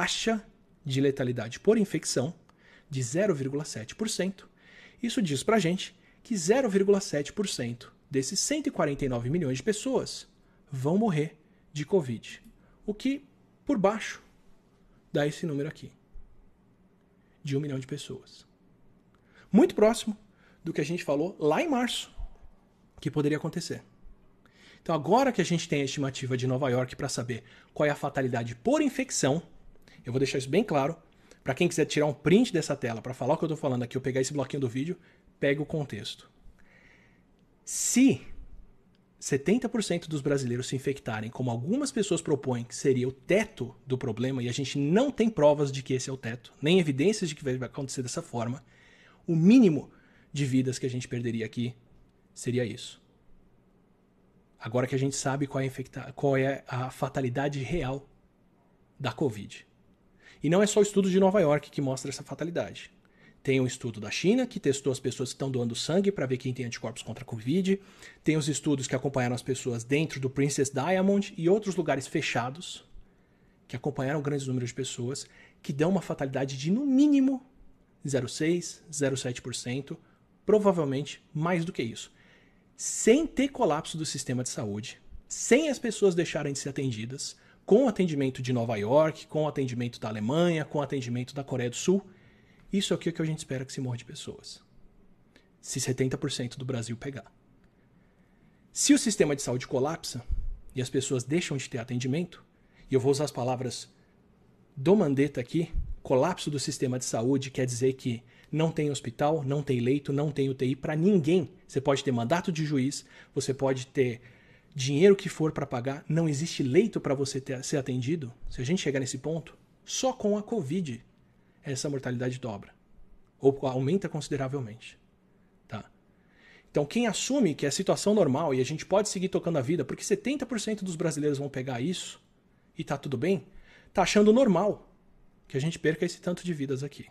taxa de letalidade por infecção de 0,7%. Isso diz para gente que 0,7% desses 149 milhões de pessoas vão morrer de Covid, o que por baixo dá esse número aqui de 1 milhão de pessoas. Muito próximo do que a gente falou lá em março que poderia acontecer. Então, agora que a gente tem a estimativa de Nova York para saber qual é a fatalidade por infecção, eu vou deixar isso bem claro. Para quem quiser tirar um print dessa tela para falar o que eu estou falando aqui, eu pegar esse bloquinho do vídeo, pega o contexto. Se 70% dos brasileiros se infectarem, como algumas pessoas propõem que seria o teto do problema, e a gente não tem provas de que esse é o teto, nem evidências de que vai acontecer dessa forma, o mínimo de vidas que a gente perderia aqui seria isso. Agora que a gente sabe qual é a, qual é a fatalidade real da Covid. E não é só o estudo de Nova York que mostra essa fatalidade. Tem um estudo da China que testou as pessoas que estão doando sangue para ver quem tem anticorpos contra a Covid. Tem os estudos que acompanharam as pessoas dentro do Princess Diamond e outros lugares fechados que acompanharam grandes números de pessoas que dão uma fatalidade de no mínimo 0,6, 0,7%, provavelmente mais do que isso. Sem ter colapso do sistema de saúde, sem as pessoas deixarem de ser atendidas, com atendimento de Nova York, com atendimento da Alemanha, com atendimento da Coreia do Sul. Isso aqui é o que a gente espera que se morra de pessoas. Se 70% do Brasil pegar. Se o sistema de saúde colapsa e as pessoas deixam de ter atendimento, e eu vou usar as palavras do Mandetta aqui, colapso do sistema de saúde quer dizer que não tem hospital, não tem leito, não tem UTI para ninguém. Você pode ter mandato de juiz, você pode ter dinheiro que for para pagar, não existe leito para você ter, ser atendido, se a gente chegar nesse ponto, só com a Covid essa mortalidade dobra. Ou aumenta consideravelmente. Tá? Então, quem assume que é situação normal e a gente pode seguir tocando a vida, porque 70% dos brasileiros vão pegar isso e tá tudo bem, tá achando normal que a gente perca esse tanto de vidas aqui.